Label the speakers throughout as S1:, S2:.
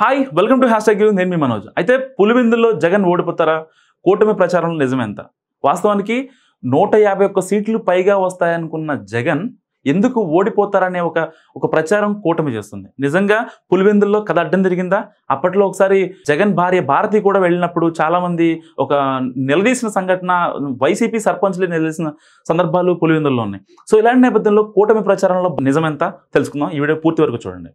S1: hi welcome to hashtag నేను మీ మనోజ్ అయితే పులివిందుల్లో జగన్ ఓడిపోతారా కూటమి ప్రచారంలో నిజమెంత వాస్తవానికి నూట యాభై ఒక్క సీట్లు పైగా వస్తాయనుకున్న జగన్ ఎందుకు ఓడిపోతారనే ఒక ఒక ప్రచారం కూటమి చేస్తుంది నిజంగా పులివిందుల్లో కథ అడ్డం తిరిగిందా అప్పట్లో ఒకసారి జగన్ భార్య భారతి కూడా వెళ్ళినప్పుడు చాలామంది ఒక నిలదీసిన సంఘటన వైసీపీ సర్పంచ్లే నిలదీసిన సందర్భాలు పులివిందుల్లో ఉన్నాయి సో ఇలాంటి నేపథ్యంలో కూటమి ప్రచారంలో నిజమెంత తెలుసుకుందాం ఈ వీడియో పూర్తి వరకు చూడండి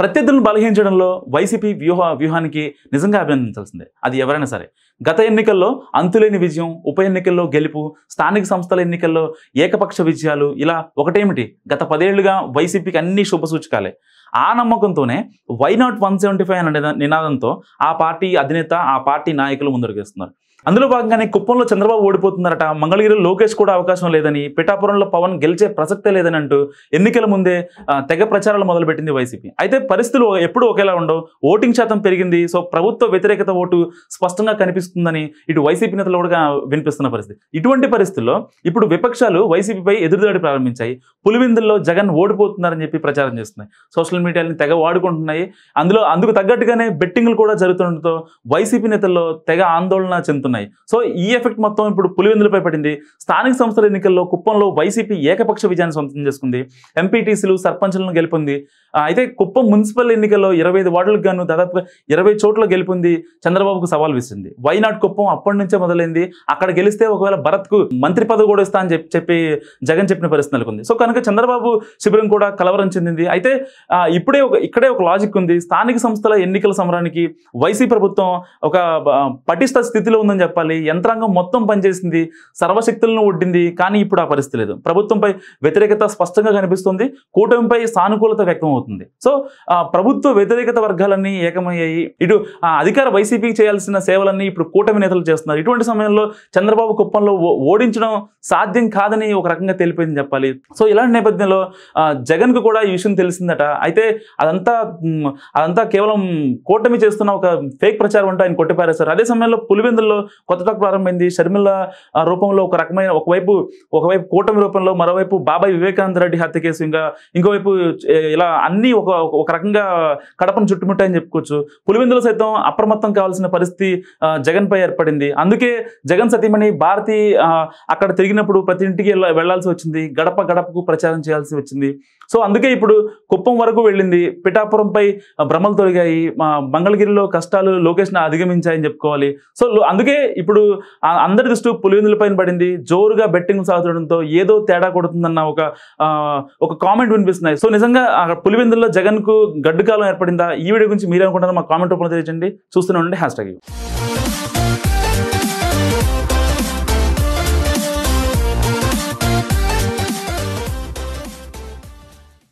S1: ప్రత్యర్థులను బలహీన వైసీపీ వ్యూహ వ్యూహానికి నిజంగా అభినందించాల్సిందే అది ఎవరైనా సరే గత ఎన్నికల్లో అంతులేని విజయం ఉప ఎన్నికల్లో గెలుపు స్థానిక సంస్థల ఎన్నికల్లో ఏకపక్ష విజయాలు ఇలా ఒకటేమిటి గత పదేళ్లుగా వైసీపీకి అన్ని సూచకాలే ఆ నమ్మకంతోనే why not one seventy five అనే నినాదంతో ఆ పార్టీ అధినేత ఆ పార్టీ నాయకులు ముందడుగేస్తున్నారు అందులో భాగంగానే కుప్పంలో చంద్రబాబు ఓడిపోతున్నారట మంగళగిరిలో లోకేష్ కూడా అవకాశం లేదని పిఠాపురంలో పవన్ గెలిచే ప్రసక్తే లేదని అంటూ ఎన్నికల ముందే తెగ ప్రచారాలు మొదలుపెట్టింది వైసీపీ అయితే పరిస్థితులు ఎప్పుడు ఒకేలా ఉండవు ఓటింగ్ శాతం పెరిగింది సో ప్రభుత్వ వ్యతిరేకత ఓటు స్పష్టంగా కనిపిస్తుంది ప్రశ్నిస్తుందని ఇటు వైసీపీ నేతలు కూడా వినిపిస్తున్న పరిస్థితి ఇటువంటి పరిస్థితుల్లో ఇప్పుడు విపక్షాలు వైసీపీపై ఎదురుదాడి ప్రారంభించాయి పులివిందుల్లో జగన్ ఓడిపోతున్నారని చెప్పి ప్రచారం చేస్తున్నాయి సోషల్ మీడియాని తెగ వాడుకుంటున్నాయి అందులో అందుకు తగ్గట్టుగానే బెట్టింగ్లు కూడా జరుగుతుండటంతో వైసీపీ నేతల్లో తెగ ఆందోళన చెందుతున్నాయి సో ఈ ఎఫెక్ట్ మొత్తం ఇప్పుడు పులివిందులపై పడింది స్థానిక సంస్థల ఎన్నికల్లో కుప్పంలో వైసీపీ ఏకపక్ష విజయాన్ని సొంతం చేసుకుంది ఎంపీటీసీలు సర్పంచ్లను గెలుపొంది అయితే కుప్పం మున్సిపల్ ఎన్నికల్లో ఇరవై ఐదు వార్డులకు గాను దాదాపుగా ఇరవై చోట్ల గెలుపొంది చంద్రబాబుకు సవాల్ విసింది వై వైనాడు కుప్పం అప్పటి నుంచే మొదలైంది అక్కడ గెలిస్తే ఒకవేళ భరత్కు మంత్రి పదవి కూడా ఇస్తా అని చెప్పి చెప్పి జగన్ చెప్పిన పరిస్థితి నెలకొంది సో కనుక చంద్రబాబు శిబిరం కూడా కలవరం చెందింది అయితే ఇప్పుడే ఒక ఇక్కడే ఒక లాజిక్ ఉంది స్థానిక సంస్థల ఎన్నికల సమరానికి వైసీ ప్రభుత్వం ఒక పటిష్ట స్థితిలో ఉందని చెప్పాలి యంత్రాంగం మొత్తం పనిచేసింది సర్వశక్తులను ఒడ్డింది కానీ ఇప్పుడు ఆ పరిస్థితి లేదు ప్రభుత్వంపై వ్యతిరేకత స్పష్టంగా కనిపిస్తుంది కూటమిపై సానుకూలత వ్యక్తం అవుతుంది సో ప్రభుత్వ వ్యతిరేకత వర్గాలన్నీ ఏకమయ్యాయి ఇటు అధికార వైసీపీకి చేయాల్సిన సేవలన్నీ ఇప్పుడు ఇప్పుడు కూటమి నేతలు చేస్తున్నారు ఇటువంటి సమయంలో చంద్రబాబు కుప్పంలో ఓడించడం సాధ్యం కాదని ఒక రకంగా తెలిపింది చెప్పాలి సో ఇలాంటి నేపథ్యంలో జగన్కు కూడా ఈ విషయం తెలిసిందట అయితే అదంతా అదంతా కేవలం కూటమి చేస్తున్న ఒక ఫేక్ ప్రచారం అంటే ఆయన కొట్టిపారేశారు అదే సమయంలో పులివెందుల్లో కొత్త టాక్ ప్రారంభమైంది షర్మిల రూపంలో ఒక రకమైన ఒకవైపు ఒకవైపు కూటమి రూపంలో మరోవైపు బాబాయ్ వివేకానంద రెడ్డి హత్య కేసు ఇంకా ఇంకోవైపు ఇలా అన్ని ఒక ఒక రకంగా కడపను చుట్టుముట్టాయని చెప్పుకోవచ్చు పులివెందులు సైతం అప్రమత్తం కావాల్సిన పరిస్థితి జగన్ జగన్పై ఏర్పడింది అందుకే జగన్ సతీమణి భారతి అక్కడ తిరిగినప్పుడు ప్రతి ఇంటికి వెళ్లాల్సి వచ్చింది గడప గడపకు ప్రచారం చేయాల్సి వచ్చింది సో అందుకే ఇప్పుడు కుప్పం వరకు వెళ్ళింది పిఠాపురంపై భ్రమలు తొలిగాయి మంగళగిరిలో కష్టాలు లోకేష్ను అధిగమించాయని చెప్పుకోవాలి సో అందుకే ఇప్పుడు అందరి దృష్టి పైన పడింది జోరుగా బెట్టింగ్ సాగుతుండడంతో ఏదో తేడా కొడుతుందన్న ఒక ఒక కామెంట్ వినిపిస్తున్నాయి సో నిజంగా పులివెందుల్లో జగన్కు గడ్డుకాలం ఏర్పడిందా ఈ వీడియో గురించి మీరు మీరేమనుకుంటారో మా కామెంట్ రూపంలో తెలియజేయండి చూస్తూనే ఉండండి హ్యాష్ ట్యాగ్